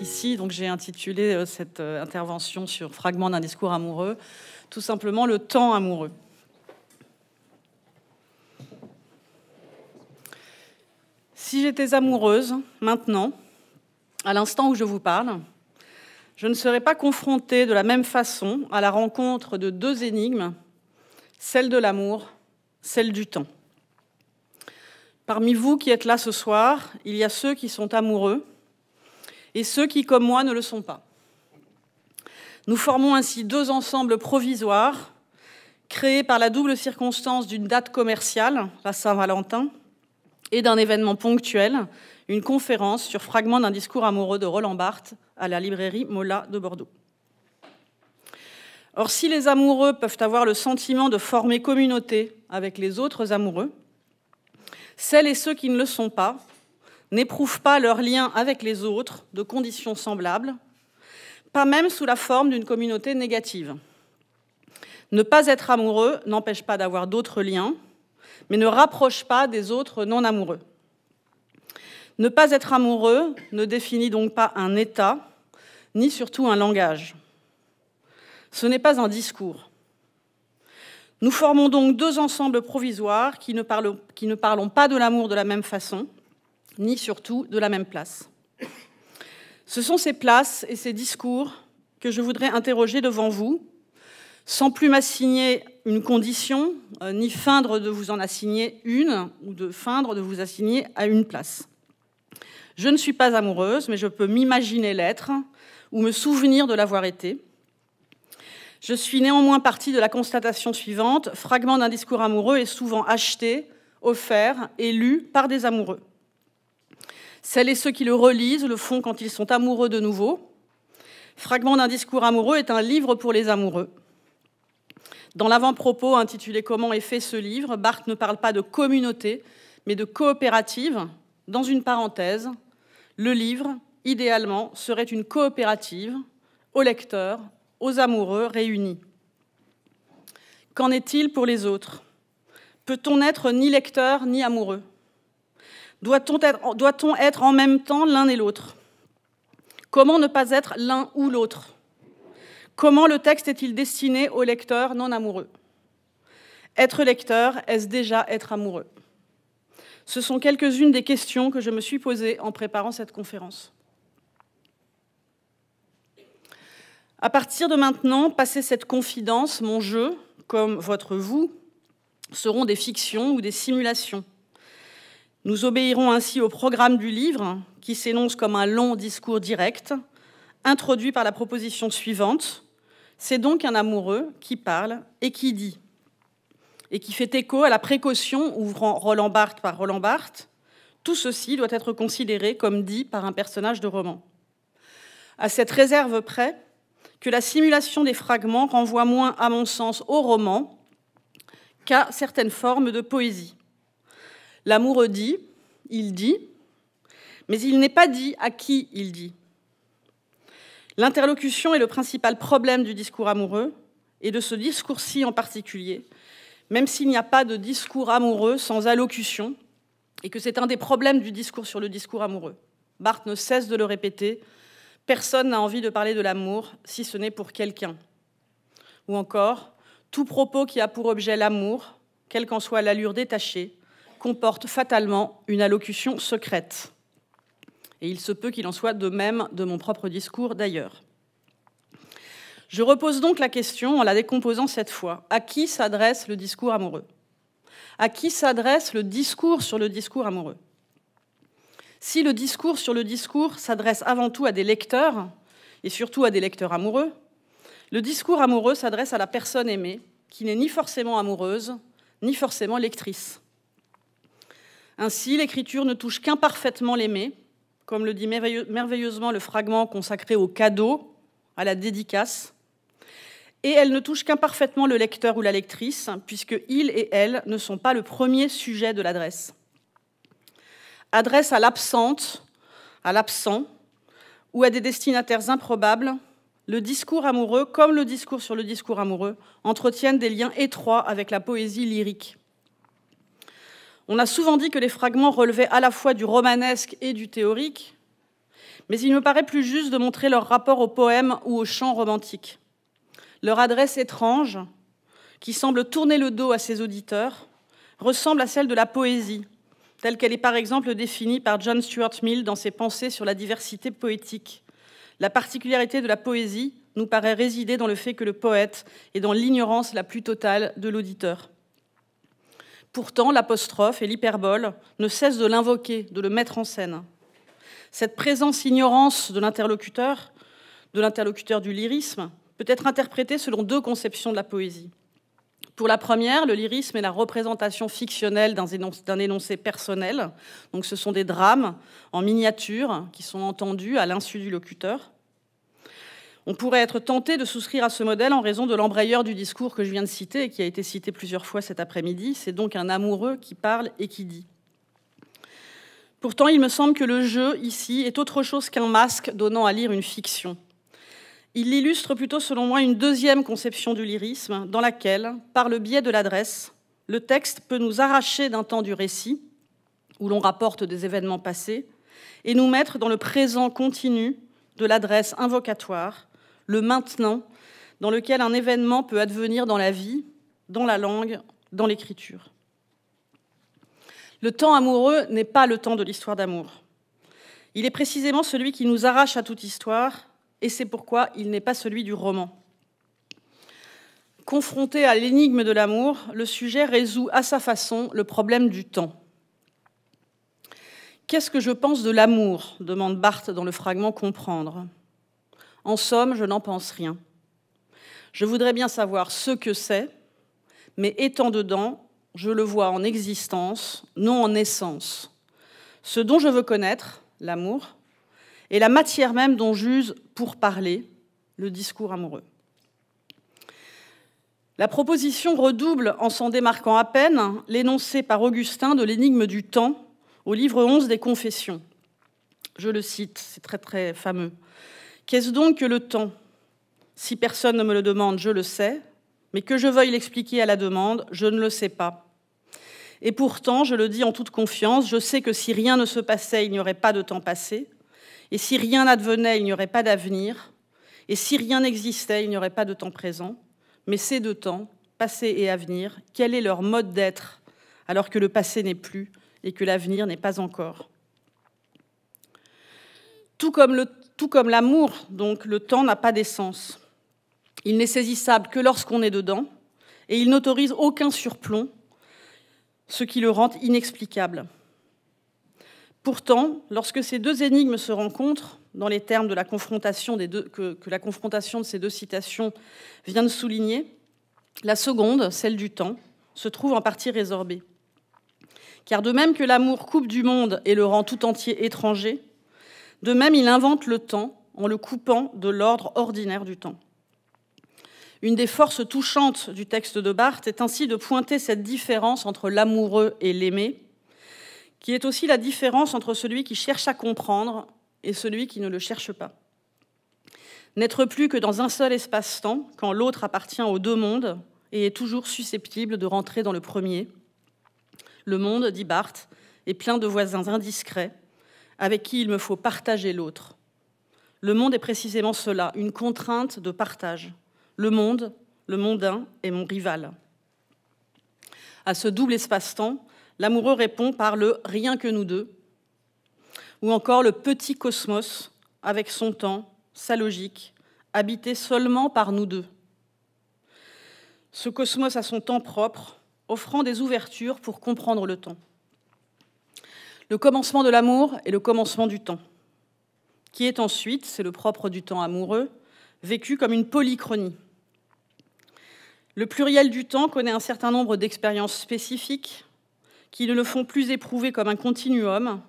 ici. Donc j'ai intitulé euh, cette euh, intervention sur fragment d'un discours amoureux, tout simplement le temps amoureux. Si j'étais amoureuse maintenant, à l'instant où je vous parle, je ne serais pas confrontée de la même façon à la rencontre de deux énigmes, celle de l'amour, celle du temps. Parmi vous qui êtes là ce soir, il y a ceux qui sont amoureux et ceux qui, comme moi, ne le sont pas. Nous formons ainsi deux ensembles provisoires, créés par la double circonstance d'une date commerciale, la Saint-Valentin, et d'un événement ponctuel, une conférence sur fragments d'un discours amoureux de Roland Barthes à la librairie Mola de Bordeaux. Or, si les amoureux peuvent avoir le sentiment de former communauté avec les autres amoureux, celles et ceux qui ne le sont pas n'éprouvent pas leur lien avec les autres de conditions semblables, pas même sous la forme d'une communauté négative. Ne pas être amoureux n'empêche pas d'avoir d'autres liens, mais ne rapproche pas des autres non amoureux. Ne pas être amoureux ne définit donc pas un état, ni surtout un langage. Ce n'est pas un discours. Nous formons donc deux ensembles provisoires qui ne, qui ne parlons pas de l'amour de la même façon, ni surtout de la même place. Ce sont ces places et ces discours que je voudrais interroger devant vous, sans plus m'assigner une condition, euh, ni feindre de vous en assigner une, ou de feindre de vous assigner à une place. Je ne suis pas amoureuse, mais je peux m'imaginer l'être, ou me souvenir de l'avoir été. Je suis néanmoins partie de la constatation suivante, fragment d'un discours amoureux est souvent acheté, offert et lu par des amoureux. Celles et ceux qui le relisent le font quand ils sont amoureux de nouveau. Fragment d'un discours amoureux est un livre pour les amoureux. Dans l'avant-propos intitulé Comment est fait ce livre, Barthes ne parle pas de communauté, mais de coopérative. Dans une parenthèse, le livre, idéalement, serait une coopérative aux lecteurs, aux amoureux réunis. Qu'en est-il pour les autres Peut-on être ni lecteur ni amoureux doit-on être, en même temps l'un et l'autre Comment ne pas être l'un ou l'autre Comment le texte est-il destiné aux lecteurs non amoureux Être lecteur, est-ce déjà être amoureux Ce sont quelques-unes des questions que je me suis posées en préparant cette conférence. À partir de maintenant, passer cette confidence, mon jeu, comme votre vous, seront des fictions ou des simulations. Nous obéirons ainsi au programme du livre, qui s'énonce comme un long discours direct, introduit par la proposition suivante. C'est donc un amoureux qui parle et qui dit, et qui fait écho à la précaution ouvrant Roland Barthes par Roland Barthes. Tout ceci doit être considéré comme dit par un personnage de roman. À cette réserve près que la simulation des fragments renvoie moins, à mon sens, au roman qu'à certaines formes de poésie. L'amoureux dit, il dit, mais il n'est pas dit à qui il dit. L'interlocution est le principal problème du discours amoureux, et de ce discours-ci en particulier, même s'il n'y a pas de discours amoureux sans allocution, et que c'est un des problèmes du discours sur le discours amoureux. Barthes ne cesse de le répéter, personne n'a envie de parler de l'amour si ce n'est pour quelqu'un. Ou encore, tout propos qui a pour objet l'amour, quelle qu'en soit l'allure détachée, comporte fatalement une allocution secrète. Et il se peut qu'il en soit de même de mon propre discours d'ailleurs. Je repose donc la question en la décomposant cette fois. À qui s'adresse le discours amoureux À qui s'adresse le discours sur le discours amoureux Si le discours sur le discours s'adresse avant tout à des lecteurs, et surtout à des lecteurs amoureux, le discours amoureux s'adresse à la personne aimée, qui n'est ni forcément amoureuse, ni forcément lectrice. Ainsi, l'écriture ne touche qu'imparfaitement l'aimé, comme le dit merveilleusement le fragment consacré au cadeau, à la dédicace, et elle ne touche qu'imparfaitement le lecteur ou la lectrice, puisque il et elle ne sont pas le premier sujet de l'adresse. Adresse à l'absente, à l'absent, ou à des destinataires improbables, le discours amoureux, comme le discours sur le discours amoureux, entretiennent des liens étroits avec la poésie lyrique. On a souvent dit que les fragments relevaient à la fois du romanesque et du théorique, mais il me paraît plus juste de montrer leur rapport au poème ou au chant romantique. Leur adresse étrange, qui semble tourner le dos à ses auditeurs, ressemble à celle de la poésie, telle qu'elle est par exemple définie par John Stuart Mill dans ses pensées sur la diversité poétique. La particularité de la poésie nous paraît résider dans le fait que le poète est dans l'ignorance la plus totale de l'auditeur. Pourtant, l'apostrophe et l'hyperbole ne cessent de l'invoquer, de le mettre en scène. Cette présence ignorance de l'interlocuteur, de l'interlocuteur du lyrisme, peut être interprétée selon deux conceptions de la poésie. Pour la première, le lyrisme est la représentation fictionnelle d'un énoncé, personnel. Donc ce sont des drames en miniature qui sont entendus à l'insu du locuteur. On pourrait être tenté de souscrire à ce modèle en raison de l'embrayeur du discours que je viens de citer et qui a été cité plusieurs fois cet après-midi. C'est donc un amoureux qui parle et qui dit. Pourtant, il me semble que le jeu, ici, est autre chose qu'un masque donnant à lire une fiction. Il illustre plutôt, selon moi, une deuxième conception du lyrisme, dans laquelle, par le biais de l'adresse, le texte peut nous arracher d'un temps du récit, où l'on rapporte des événements passés, et nous mettre dans le présent continu de l'adresse invocatoire, le maintenant, dans lequel un événement peut advenir dans la vie, dans la langue, dans l'écriture. Le temps amoureux n'est pas le temps de l'histoire d'amour. Il est précisément celui qui nous arrache à toute histoire, et c'est pourquoi il n'est pas celui du roman. Confronté à l'énigme de l'amour, le sujet résout à sa façon le problème du temps. Qu'est-ce que je pense de l'amour demande Barthes dans le fragment Comprendre. En somme, je n'en pense rien. Je voudrais bien savoir ce que c'est, mais étant dedans, je le vois en existence, non en essence. Ce dont je veux connaître, l'amour, et la matière même dont j'use pour parler, le discours amoureux. La proposition redouble, en s'en démarquant à peine, l'énoncé par Augustin de l'énigme du temps au livre 11 des Confessions. Je le cite, c'est très très fameux. Qu'est-ce donc que le temps Si personne ne me le demande, je le sais, mais que je veuille l'expliquer à la demande, je ne le sais pas. Et pourtant, je le dis en toute confiance, je sais que si rien ne se passait, il n'y aurait pas de temps passé, et si rien n'advenait, il n'y aurait pas d'avenir, et si rien n'existait, il n'y aurait pas de temps présent. Mais ces deux temps, passé et avenir, quel est leur mode d'être alors que le passé n'est plus et que l'avenir n'est pas encore Tout comme le tout comme l'amour, donc le temps n'a pas d'essence. Il n'est saisissable que lorsqu'on est dedans, et il n'autorise aucun surplomb, ce qui le rend inexplicable. Pourtant, lorsque ces deux énigmes se rencontrent, dans les termes de la confrontation que la confrontation de ces deux citations vient de souligner, la seconde, celle du temps, se trouve en partie résorbée. Car de même que l'amour coupe du monde et le rend tout entier étranger, de même, il invente le temps en le coupant de l'ordre ordinaire du temps. Une des forces touchantes du texte de Barthes est ainsi de pointer cette différence entre l'amoureux et l'aimé, qui est aussi la différence entre celui qui cherche à comprendre et celui qui ne le cherche pas. N'être plus que dans un seul espace-temps, quand l'autre appartient aux deux mondes et est toujours susceptible de rentrer dans le premier. Le monde, dit Barthes, est plein de voisins indiscrets avec qui il me faut partager l'autre. Le monde est précisément cela, une contrainte de partage. Le monde, le mondain, est mon rival. À ce double espace-temps, l'amoureux répond par le rien que nous deux, ou encore le petit cosmos, avec son temps, sa logique, habité seulement par nous deux. Ce cosmos a son temps propre, offrant des ouvertures pour comprendre le temps le commencement de l'amour est le commencement du temps, qui est ensuite, c'est le propre du temps amoureux, vécu comme une polychronie. Le pluriel du temps connaît un certain nombre d'expériences spécifiques qui ne le font plus éprouver comme un continuum,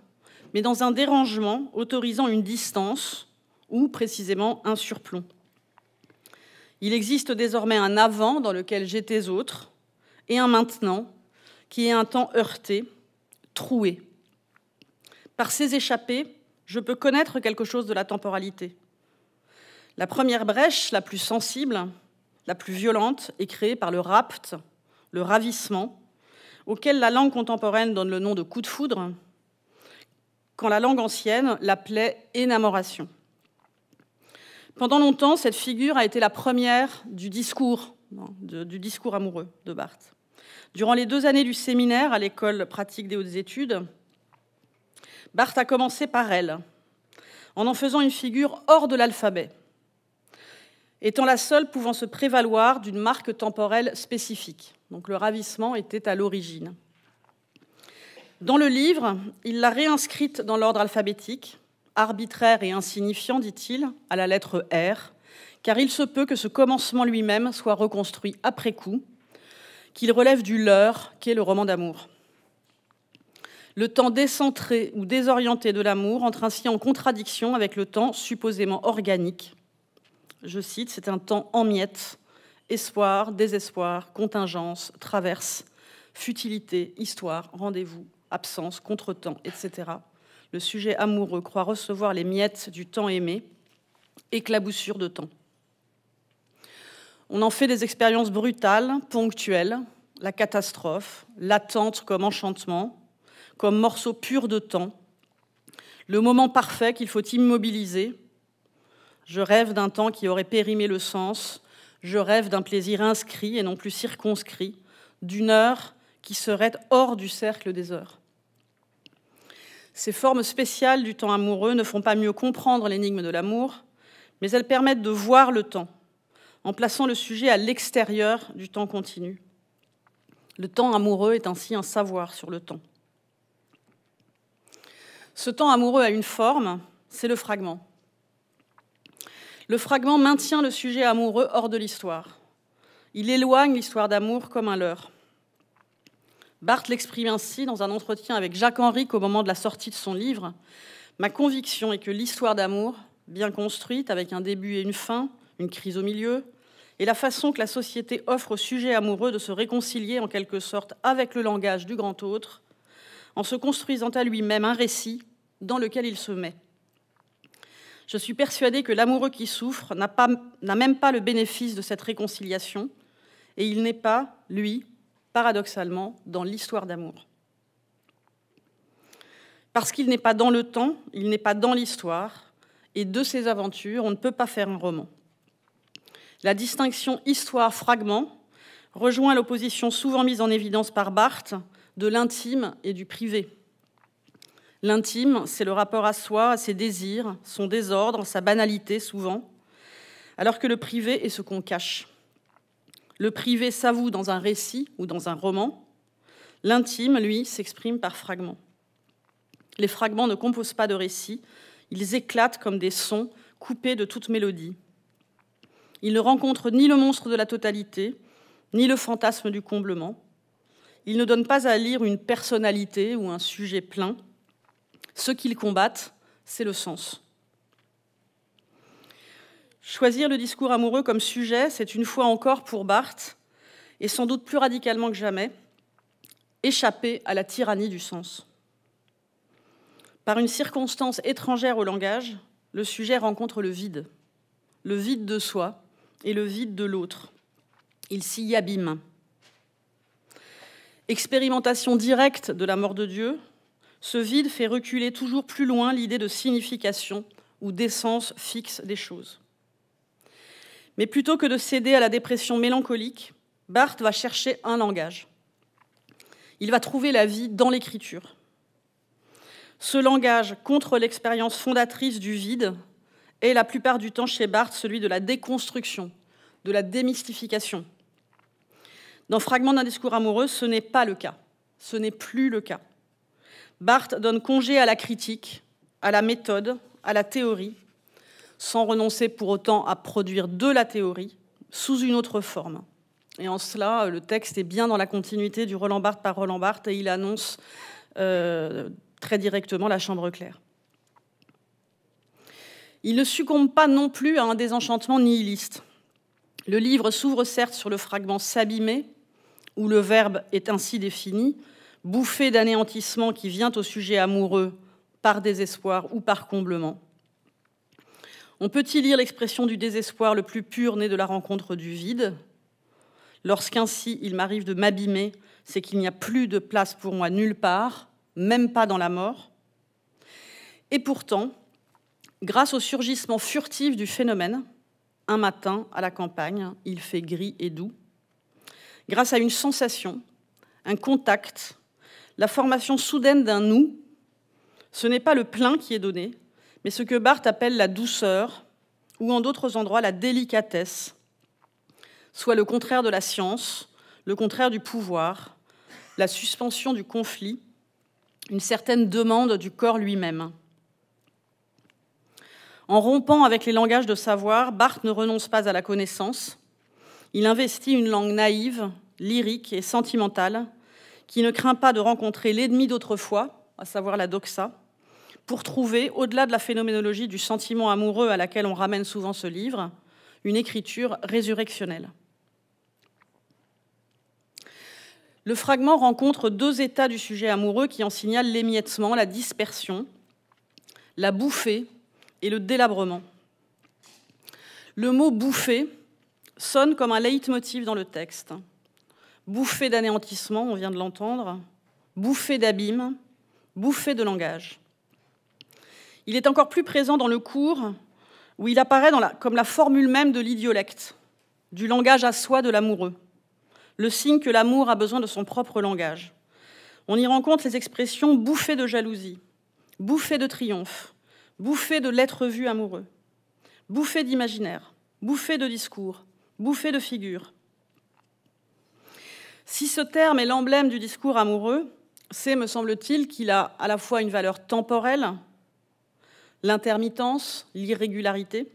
mais dans un dérangement autorisant une distance ou précisément un surplomb. Il existe désormais un avant dans lequel j'étais autre et un maintenant qui est un temps heurté, troué, par ces échappées, je peux connaître quelque chose de la temporalité. La première brèche, la plus sensible, la plus violente, est créée par le rapt, le ravissement, auquel la langue contemporaine donne le nom de coup de foudre, quand la langue ancienne l'appelait énamoration. Pendant longtemps, cette figure a été la première du discours, du discours amoureux de Barthes. Durant les deux années du séminaire à l'école pratique des hautes études, Barthes a commencé par elle, en en faisant une figure hors de l'alphabet, étant la seule pouvant se prévaloir d'une marque temporelle spécifique. Donc le ravissement était à l'origine. Dans le livre, il l'a réinscrite dans l'ordre alphabétique, arbitraire et insignifiant, dit-il, à la lettre R, car il se peut que ce commencement lui-même soit reconstruit après coup, qu'il relève du leur qu'est le roman d'amour. Le temps décentré ou désorienté de l'amour entre ainsi en contradiction avec le temps supposément organique. Je cite, c'est un temps en miettes, espoir, désespoir, contingence, traverse, futilité, histoire, rendez-vous, absence, contretemps, etc. Le sujet amoureux croit recevoir les miettes du temps aimé, éclaboussure de temps. On en fait des expériences brutales, ponctuelles, la catastrophe, l'attente comme enchantement, comme morceau pur de temps, le moment parfait qu'il faut immobiliser. Je rêve d'un temps qui aurait périmé le sens, je rêve d'un plaisir inscrit et non plus circonscrit, d'une heure qui serait hors du cercle des heures. Ces formes spéciales du temps amoureux ne font pas mieux comprendre l'énigme de l'amour, mais elles permettent de voir le temps, en plaçant le sujet à l'extérieur du temps continu. Le temps amoureux est ainsi un savoir sur le temps. Ce temps amoureux a une forme, c'est le fragment. Le fragment maintient le sujet amoureux hors de l'histoire. Il éloigne l'histoire d'amour comme un leurre. Barthes l'exprime ainsi dans un entretien avec Jacques henri au moment de la sortie de son livre. Ma conviction est que l'histoire d'amour, bien construite, avec un début et une fin, une crise au milieu, et la façon que la société offre au sujet amoureux de se réconcilier en quelque sorte avec le langage du grand autre, en se construisant à lui-même un récit dans lequel il se met. Je suis persuadée que l'amoureux qui souffre n'a même pas le bénéfice de cette réconciliation, et il n'est pas, lui, paradoxalement, dans l'histoire d'amour. Parce qu'il n'est pas dans le temps, il n'est pas dans l'histoire, et de ses aventures, on ne peut pas faire un roman. La distinction histoire-fragment rejoint l'opposition souvent mise en évidence par Barthes de l'intime et du privé. L'intime, c'est le rapport à soi, à ses désirs, son désordre, sa banalité souvent, alors que le privé est ce qu'on cache. Le privé s'avoue dans un récit ou dans un roman, l'intime, lui, s'exprime par fragments. Les fragments ne composent pas de récit, ils éclatent comme des sons coupés de toute mélodie. Ils ne rencontrent ni le monstre de la totalité, ni le fantasme du comblement, il ne donne pas à lire une personnalité ou un sujet plein. Ce qu'il combat, c'est le sens. Choisir le discours amoureux comme sujet, c'est une fois encore pour Barthes, et sans doute plus radicalement que jamais, échapper à la tyrannie du sens. Par une circonstance étrangère au langage, le sujet rencontre le vide, le vide de soi et le vide de l'autre. Il s'y abîme. Expérimentation directe de la mort de Dieu, ce vide fait reculer toujours plus loin l'idée de signification ou d'essence fixe des choses. Mais plutôt que de céder à la dépression mélancolique, Barthes va chercher un langage. Il va trouver la vie dans l'écriture. Ce langage contre l'expérience fondatrice du vide est la plupart du temps chez Barthes celui de la déconstruction, de la démystification, dans Fragment d'un discours amoureux, ce n'est pas le cas. Ce n'est plus le cas. Barthes donne congé à la critique, à la méthode, à la théorie, sans renoncer pour autant à produire de la théorie sous une autre forme. Et en cela, le texte est bien dans la continuité du Roland Barthes par Roland Barthes et il annonce euh, très directement la chambre claire. Il ne succombe pas non plus à un désenchantement nihiliste. Le livre s'ouvre certes sur le fragment s'abîmer, où le verbe est ainsi défini, bouffé d'anéantissement qui vient au sujet amoureux par désespoir ou par comblement. On peut y lire l'expression du désespoir le plus pur né de la rencontre du vide. Lorsqu'ainsi il m'arrive de m'abîmer, c'est qu'il n'y a plus de place pour moi nulle part, même pas dans la mort. Et pourtant, grâce au surgissement furtif du phénomène, un matin, à la campagne, il fait gris et doux. Grâce à une sensation, un contact, la formation soudaine d'un nous, ce n'est pas le plein qui est donné, mais ce que Barthes appelle la douceur, ou en d'autres endroits la délicatesse, soit le contraire de la science, le contraire du pouvoir, la suspension du conflit, une certaine demande du corps lui-même. En rompant avec les langages de savoir, Barthes ne renonce pas à la connaissance. Il investit une langue naïve, lyrique et sentimentale, qui ne craint pas de rencontrer l'ennemi d'autrefois, à savoir la doxa, pour trouver, au-delà de la phénoménologie du sentiment amoureux à laquelle on ramène souvent ce livre, une écriture résurrectionnelle. Le fragment rencontre deux états du sujet amoureux qui en signalent l'émiettement, la dispersion, la bouffée et le délabrement. Le mot bouffé sonne comme un leitmotiv dans le texte. Bouffé d'anéantissement, on vient de l'entendre, Bouffé d'abîme, Bouffé de langage. Il est encore plus présent dans le cours où il apparaît comme la formule même de l'idiolecte, du langage à soi de l'amoureux, le signe que l'amour a besoin de son propre langage. On y rencontre les expressions bouffé de jalousie, bouffé de triomphe, bouffée de l'être vu amoureux, bouffée d'imaginaire, bouffée de discours, bouffée de figures. Si ce terme est l'emblème du discours amoureux, c'est, me semble-t-il, qu'il a à la fois une valeur temporelle, l'intermittence, l'irrégularité.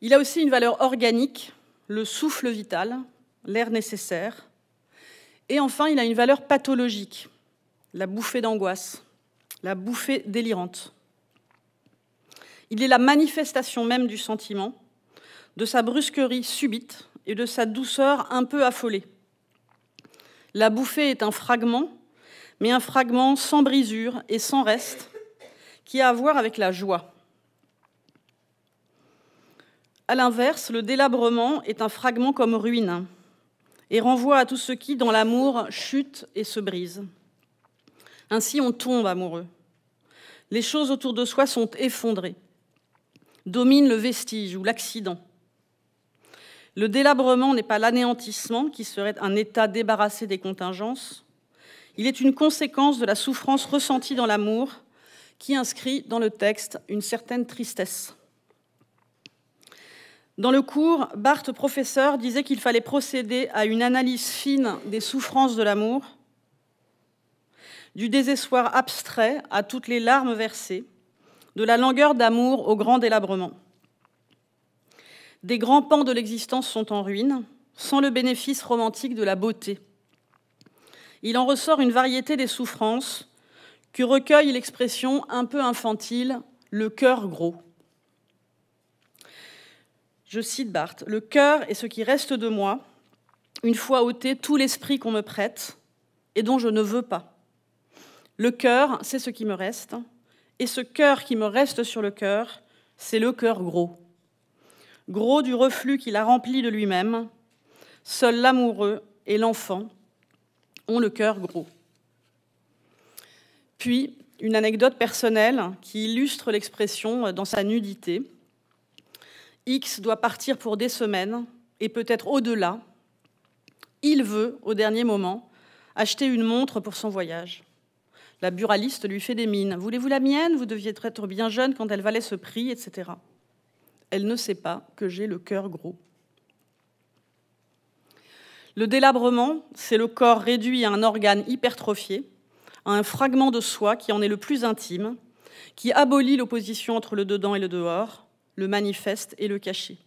Il a aussi une valeur organique, le souffle vital, l'air nécessaire. Et enfin, il a une valeur pathologique, la bouffée d'angoisse, la bouffée délirante. Il est la manifestation même du sentiment, de sa brusquerie subite et de sa douceur un peu affolée. La bouffée est un fragment, mais un fragment sans brisure et sans reste, qui a à voir avec la joie. A l'inverse, le délabrement est un fragment comme ruine et renvoie à tout ce qui, dans l'amour, chute et se brise. Ainsi, on tombe amoureux. Les choses autour de soi sont effondrées. Domine le vestige ou l'accident. Le délabrement n'est pas l'anéantissement, qui serait un état débarrassé des contingences. Il est une conséquence de la souffrance ressentie dans l'amour, qui inscrit dans le texte une certaine tristesse. Dans le cours, Barthes, professeur, disait qu'il fallait procéder à une analyse fine des souffrances de l'amour du désespoir abstrait à toutes les larmes versées, de la langueur d'amour au grand délabrement. Des grands pans de l'existence sont en ruine, sans le bénéfice romantique de la beauté. Il en ressort une variété des souffrances que recueille l'expression un peu infantile le cœur gros. Je cite Barthes Le cœur est ce qui reste de moi, une fois ôté tout l'esprit qu'on me prête et dont je ne veux pas. Le cœur, c'est ce qui me reste. Et ce cœur qui me reste sur le cœur, c'est le cœur gros. Gros du reflux qu'il a rempli de lui-même. Seul l'amoureux et l'enfant ont le cœur gros. Puis, une anecdote personnelle qui illustre l'expression dans sa nudité. X doit partir pour des semaines et peut-être au-delà. Il veut, au dernier moment, acheter une montre pour son voyage. La buraliste lui fait des mines. Voulez-vous la mienne Vous deviez être bien jeune quand elle valait ce prix, etc. Elle ne sait pas que j'ai le cœur gros. Le délabrement, c'est le corps réduit à un organe hypertrophié, à un fragment de soi qui en est le plus intime, qui abolit l'opposition entre le dedans et le dehors, le manifeste et le caché.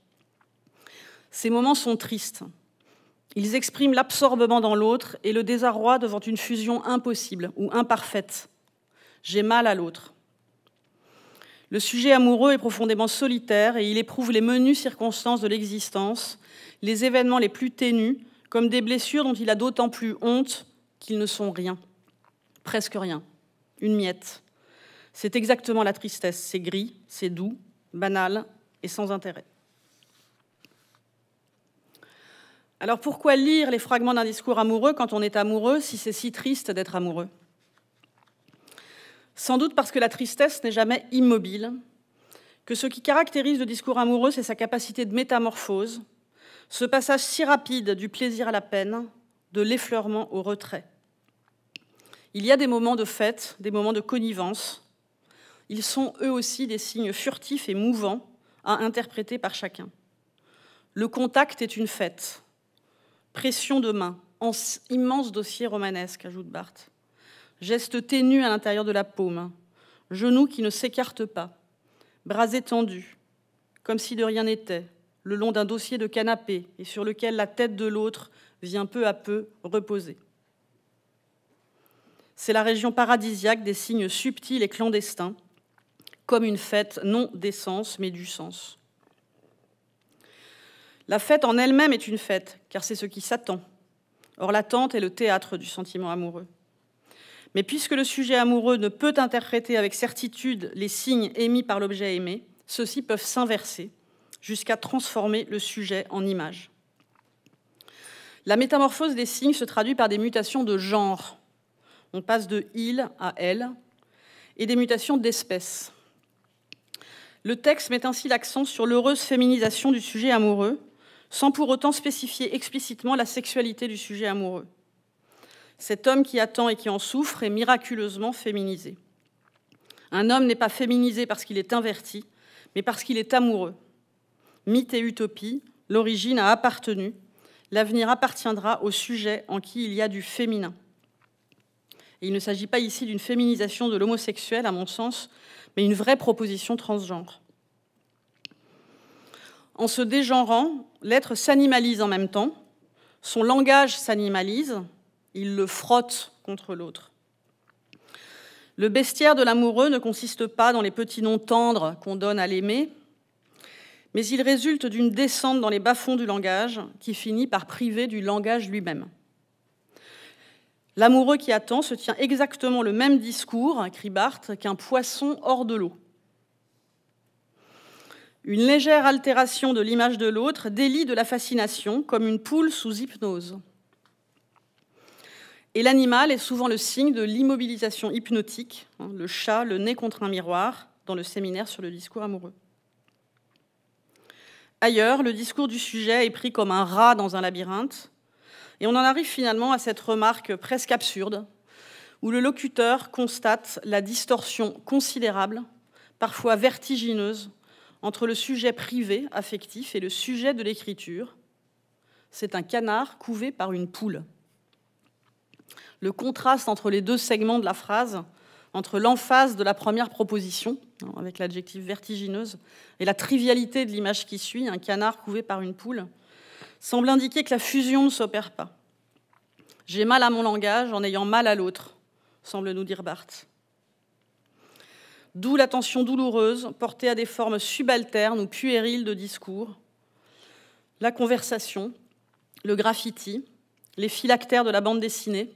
Ces moments sont tristes, ils expriment l'absorbement dans l'autre et le désarroi devant une fusion impossible ou imparfaite. J'ai mal à l'autre. Le sujet amoureux est profondément solitaire et il éprouve les menues circonstances de l'existence, les événements les plus ténus, comme des blessures dont il a d'autant plus honte qu'ils ne sont rien, presque rien, une miette. C'est exactement la tristesse, c'est gris, c'est doux, banal et sans intérêt. Alors pourquoi lire les fragments d'un discours amoureux quand on est amoureux si c'est si triste d'être amoureux Sans doute parce que la tristesse n'est jamais immobile, que ce qui caractérise le discours amoureux, c'est sa capacité de métamorphose, ce passage si rapide du plaisir à la peine, de l'effleurement au retrait. Il y a des moments de fête, des moments de connivence. Ils sont eux aussi des signes furtifs et mouvants à interpréter par chacun. Le contact est une fête. Pression de main, immense dossier romanesque, ajoute Barthes. Geste ténu à l'intérieur de la paume, genoux qui ne s'écartent pas, bras étendus, comme si de rien n'était, le long d'un dossier de canapé et sur lequel la tête de l'autre vient peu à peu reposer. C'est la région paradisiaque des signes subtils et clandestins, comme une fête non d'essence mais du sens. La fête en elle-même est une fête, car c'est ce qui s'attend. Or, l'attente est le théâtre du sentiment amoureux. Mais puisque le sujet amoureux ne peut interpréter avec certitude les signes émis par l'objet aimé, ceux-ci peuvent s'inverser jusqu'à transformer le sujet en image. La métamorphose des signes se traduit par des mutations de genre. On passe de il à elle et des mutations d'espèce. Le texte met ainsi l'accent sur l'heureuse féminisation du sujet amoureux sans pour autant spécifier explicitement la sexualité du sujet amoureux. Cet homme qui attend et qui en souffre est miraculeusement féminisé. Un homme n'est pas féminisé parce qu'il est inverti, mais parce qu'il est amoureux. Mythe et utopie, l'origine a appartenu, l'avenir appartiendra au sujet en qui il y a du féminin. il ne s'agit pas ici d'une féminisation de l'homosexuel, à mon sens, mais une vraie proposition transgenre en se dégenrant, l'être s'animalise en même temps, son langage s'animalise, il le frotte contre l'autre. Le bestiaire de l'amoureux ne consiste pas dans les petits noms tendres qu'on donne à l'aimer, mais il résulte d'une descente dans les bas-fonds du langage qui finit par priver du langage lui-même. L'amoureux qui attend se tient exactement le même discours, écrit Barthes, qu'un poisson hors de l'eau. Une légère altération de l'image de l'autre délie de la fascination, comme une poule sous hypnose. Et l'animal est souvent le signe de l'immobilisation hypnotique, hein, le chat, le nez contre un miroir, dans le séminaire sur le discours amoureux. Ailleurs, le discours du sujet est pris comme un rat dans un labyrinthe, et on en arrive finalement à cette remarque presque absurde, où le locuteur constate la distorsion considérable, parfois vertigineuse, entre le sujet privé, affectif, et le sujet de l'écriture. C'est un canard couvé par une poule. Le contraste entre les deux segments de la phrase, entre l'emphase de la première proposition, hein, avec l'adjectif vertigineuse, et la trivialité de l'image qui suit, un canard couvé par une poule, semble indiquer que la fusion ne s'opère pas. J'ai mal à mon langage en ayant mal à l'autre, semble nous dire Barthes. D'où l'attention douloureuse portée à des formes subalternes ou puériles de discours. La conversation, le graffiti, les phylactères de la bande dessinée,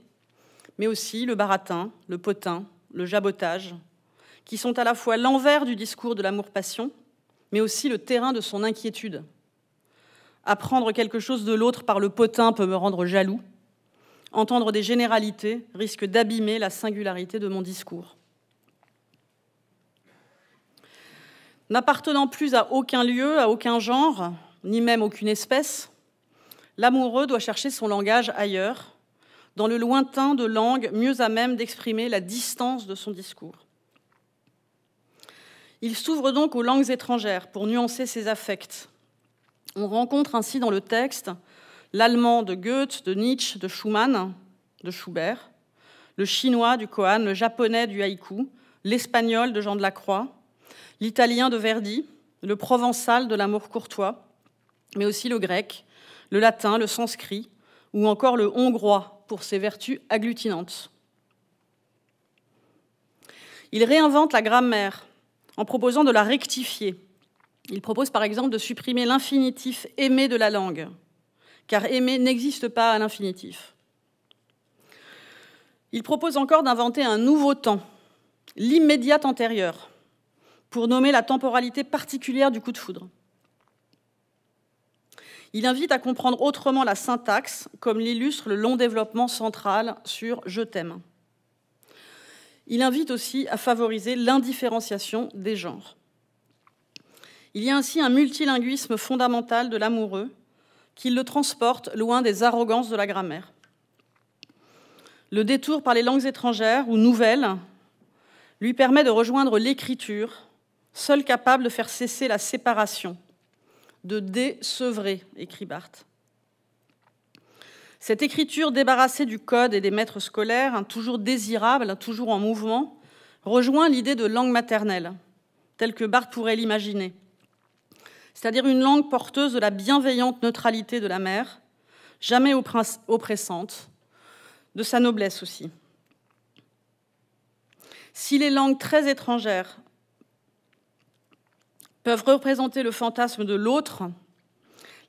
mais aussi le baratin, le potin, le jabotage, qui sont à la fois l'envers du discours de l'amour-passion, mais aussi le terrain de son inquiétude. Apprendre quelque chose de l'autre par le potin peut me rendre jaloux. Entendre des généralités risque d'abîmer la singularité de mon discours. N'appartenant plus à aucun lieu, à aucun genre, ni même aucune espèce, l'amoureux doit chercher son langage ailleurs, dans le lointain de langues mieux à même d'exprimer la distance de son discours. Il s'ouvre donc aux langues étrangères pour nuancer ses affects. On rencontre ainsi dans le texte l'allemand de Goethe, de Nietzsche, de Schumann, de Schubert, le chinois du Kohan, le japonais du haïku, l'espagnol de Jean de la Croix, l'italien de Verdi, le provençal de l'amour courtois, mais aussi le grec, le latin, le sanskrit, ou encore le hongrois pour ses vertus agglutinantes. Il réinvente la grammaire en proposant de la rectifier. Il propose par exemple de supprimer l'infinitif aimé de la langue, car aimer n'existe pas à l'infinitif. Il propose encore d'inventer un nouveau temps, l'immédiat antérieur, pour nommer la temporalité particulière du coup de foudre. Il invite à comprendre autrement la syntaxe, comme l'illustre le long développement central sur Je t'aime. Il invite aussi à favoriser l'indifférenciation des genres. Il y a ainsi un multilinguisme fondamental de l'amoureux qui le transporte loin des arrogances de la grammaire. Le détour par les langues étrangères ou nouvelles lui permet de rejoindre l'écriture seul capable de faire cesser la séparation, de décevrer, écrit Barthes. Cette écriture débarrassée du code et des maîtres scolaires, toujours désirable, toujours en mouvement, rejoint l'idée de langue maternelle, telle que Barthes pourrait l'imaginer. C'est-à-dire une langue porteuse de la bienveillante neutralité de la mère, jamais oppressante, de sa noblesse aussi. Si les langues très étrangères peuvent représenter le fantasme de l'autre,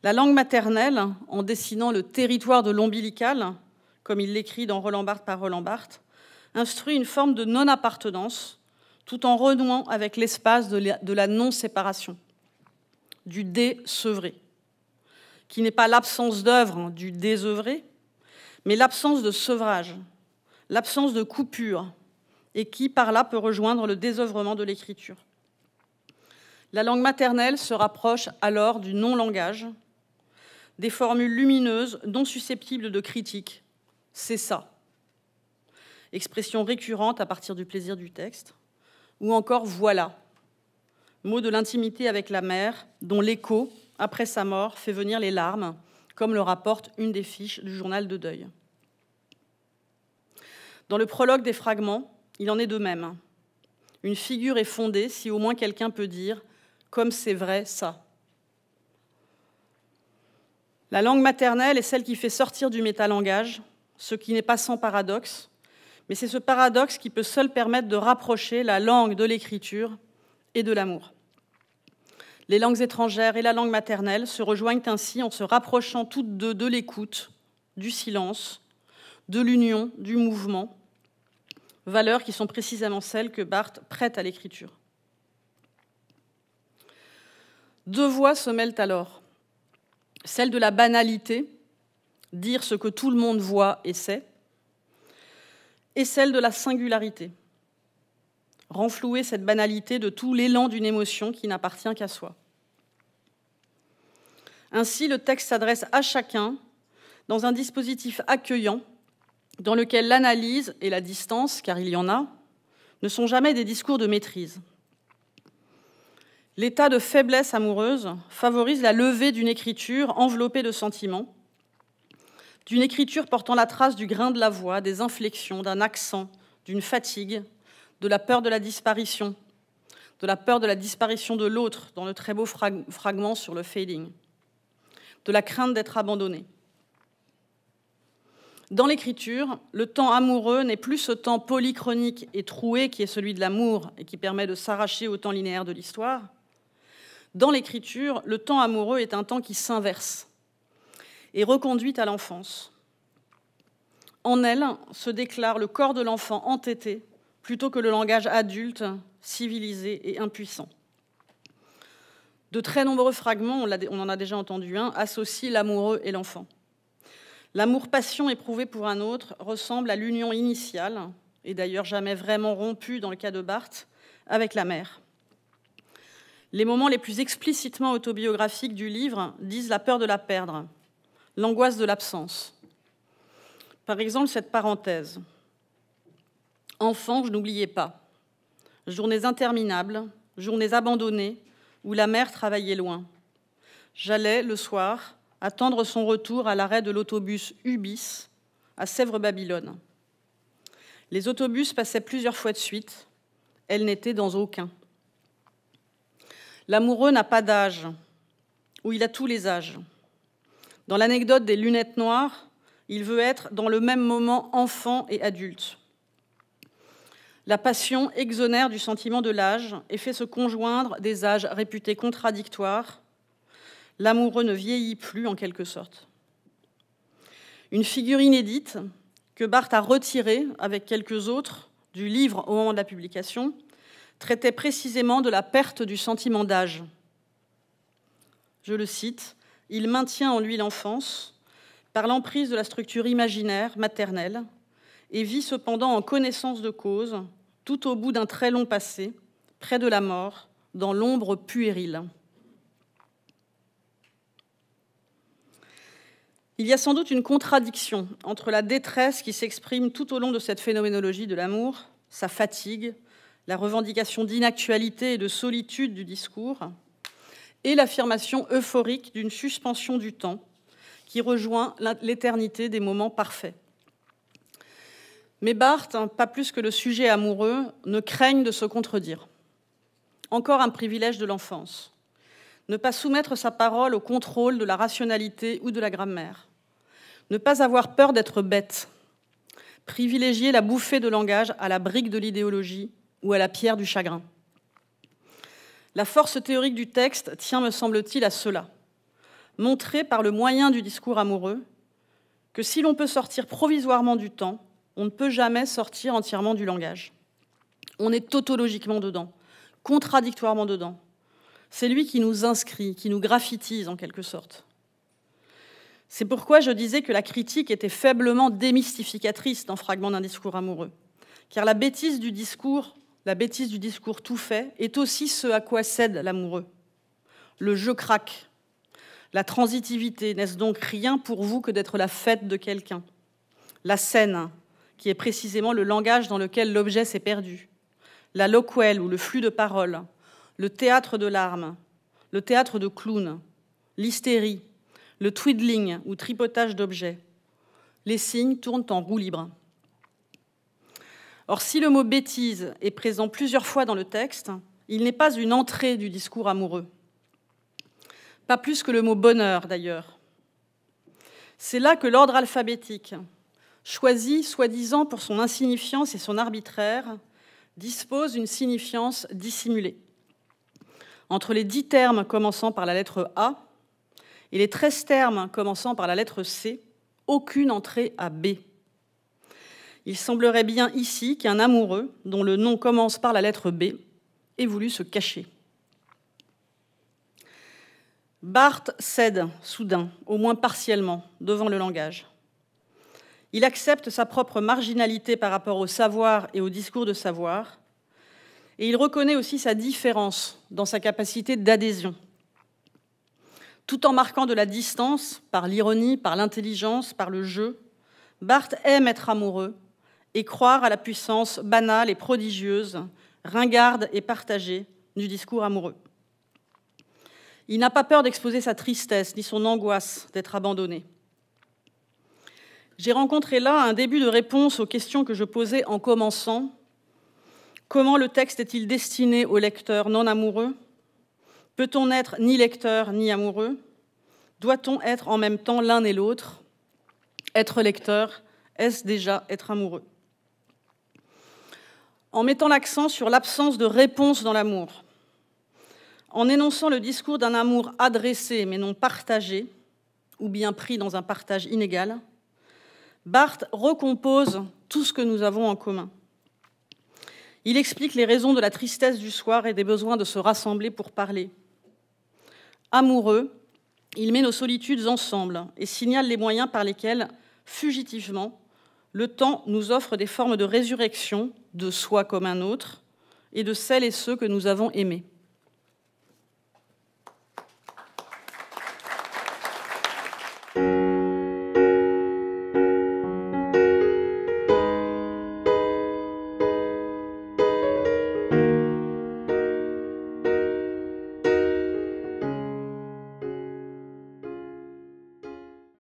la langue maternelle, en dessinant le territoire de l'ombilical, comme il l'écrit dans Roland Barthes par Roland Barthes, instruit une forme de non-appartenance, tout en renouant avec l'espace de la non-séparation, du décevré qui n'est pas l'absence d'œuvre du désœuvré, mais l'absence de sevrage, l'absence de coupure, et qui par là peut rejoindre le désœuvrement de l'écriture. La langue maternelle se rapproche alors du non-langage, des formules lumineuses non susceptibles de critique. C'est ça. Expression récurrente à partir du plaisir du texte. Ou encore voilà, mot de l'intimité avec la mère, dont l'écho, après sa mort, fait venir les larmes, comme le rapporte une des fiches du journal de deuil. Dans le prologue des fragments, il en est de même. Une figure est fondée si au moins quelqu'un peut dire comme c'est vrai ça. La langue maternelle est celle qui fait sortir du métalangage, ce qui n'est pas sans paradoxe, mais c'est ce paradoxe qui peut seul permettre de rapprocher la langue de l'écriture et de l'amour. Les langues étrangères et la langue maternelle se rejoignent ainsi en se rapprochant toutes deux de l'écoute, du silence, de l'union, du mouvement, valeurs qui sont précisément celles que Barthes prête à l'écriture. Deux voix se mêlent alors. Celle de la banalité, dire ce que tout le monde voit et sait, et celle de la singularité, renflouer cette banalité de tout l'élan d'une émotion qui n'appartient qu'à soi. Ainsi, le texte s'adresse à chacun dans un dispositif accueillant dans lequel l'analyse et la distance, car il y en a, ne sont jamais des discours de maîtrise. L'état de faiblesse amoureuse favorise la levée d'une écriture enveloppée de sentiments, d'une écriture portant la trace du grain de la voix, des inflexions, d'un accent, d'une fatigue, de la peur de la disparition, de la peur de la disparition de l'autre dans le très beau fragment sur le failing, de la crainte d'être abandonné. Dans l'écriture, le temps amoureux n'est plus ce temps polychronique et troué qui est celui de l'amour et qui permet de s'arracher au temps linéaire de l'histoire, dans l'écriture, le temps amoureux est un temps qui s'inverse et reconduit à l'enfance. En elle se déclare le corps de l'enfant entêté plutôt que le langage adulte, civilisé et impuissant. De très nombreux fragments, on, en a déjà entendu un, associent l'amoureux et l'enfant. L'amour-passion éprouvé pour un autre ressemble à l'union initiale, et d'ailleurs jamais vraiment rompue dans le cas de Barthes, avec la mère. Les moments les plus explicitement autobiographiques du livre disent la peur de la perdre, l'angoisse de l'absence. Par exemple, cette parenthèse. Enfant, je n'oubliais pas. Journées interminables, journées abandonnées, où la mère travaillait loin. J'allais, le soir, attendre son retour à l'arrêt de l'autobus Ubis à Sèvres-Babylone. Les autobus passaient plusieurs fois de suite. Elle n'était dans aucun. L'amoureux n'a pas d'âge, ou il a tous les âges. Dans l'anecdote des lunettes noires, il veut être dans le même moment enfant et adulte. La passion exonère du sentiment de l'âge et fait se conjoindre des âges réputés contradictoires. L'amoureux ne vieillit plus en quelque sorte. Une figure inédite que Barthes a retirée avec quelques autres du livre au moment de la publication, traitait précisément de la perte du sentiment d'âge. Je le cite, Il maintient en lui l'enfance par l'emprise de la structure imaginaire, maternelle, et vit cependant en connaissance de cause, tout au bout d'un très long passé, près de la mort, dans l'ombre puérile. Il y a sans doute une contradiction entre la détresse qui s'exprime tout au long de cette phénoménologie de l'amour, sa fatigue, la revendication d'inactualité et de solitude du discours, et l'affirmation euphorique d'une suspension du temps qui rejoint l'éternité des moments parfaits. Mais Barthes, hein, pas plus que le sujet amoureux, ne craigne de se contredire. Encore un privilège de l'enfance. Ne pas soumettre sa parole au contrôle de la rationalité ou de la grammaire. Ne pas avoir peur d'être bête. Privilégier la bouffée de langage à la brique de l'idéologie ou à la pierre du chagrin. La force théorique du texte tient, me semble-t-il, à cela. Montrer par le moyen du discours amoureux que si l'on peut sortir provisoirement du temps, on ne peut jamais sortir entièrement du langage. On est tautologiquement dedans, contradictoirement dedans. C'est lui qui nous inscrit, qui nous graffitise, en quelque sorte. C'est pourquoi je disais que la critique était faiblement démystificatrice dans Fragment d'un discours amoureux, car la bêtise du discours la bêtise du discours tout fait, est aussi ce à quoi cède l'amoureux. Le jeu craque. La transitivité, n'est-ce donc rien pour vous que d'être la fête de quelqu'un La scène, qui est précisément le langage dans lequel l'objet s'est perdu. La loquelle ou le flux de paroles. Le théâtre de larmes. Le théâtre de clowns. L'hystérie. Le twiddling ou tripotage d'objets. Les signes tournent en roue libre. Or, si le mot bêtise est présent plusieurs fois dans le texte, il n'est pas une entrée du discours amoureux. Pas plus que le mot bonheur, d'ailleurs. C'est là que l'ordre alphabétique, choisi soi-disant pour son insignifiance et son arbitraire, dispose d'une signifiance dissimulée. Entre les dix termes commençant par la lettre A et les treize termes commençant par la lettre C, aucune entrée à B. Il semblerait bien ici qu'un amoureux, dont le nom commence par la lettre B, ait voulu se cacher. Barthes cède soudain, au moins partiellement, devant le langage. Il accepte sa propre marginalité par rapport au savoir et au discours de savoir, et il reconnaît aussi sa différence dans sa capacité d'adhésion, tout en marquant de la distance par l'ironie, par l'intelligence, par le jeu. Barthes aime être amoureux, et croire à la puissance banale et prodigieuse, ringarde et partagée du discours amoureux. Il n'a pas peur d'exposer sa tristesse ni son angoisse d'être abandonné. J'ai rencontré là un début de réponse aux questions que je posais en commençant. Comment le texte est-il destiné aux lecteurs non amoureux Peut-on être ni lecteur ni amoureux Doit-on être en même temps l'un et l'autre Être lecteur, est-ce déjà être amoureux en mettant l'accent sur l'absence de réponse dans l'amour, en énonçant le discours d'un amour adressé mais non partagé, ou bien pris dans un partage inégal, Barthes recompose tout ce que nous avons en commun. Il explique les raisons de la tristesse du soir et des besoins de se rassembler pour parler. Amoureux, il met nos solitudes ensemble et signale les moyens par lesquels, fugitivement, le temps nous offre des formes de résurrection de soi comme un autre et de celles et ceux que nous avons aimés.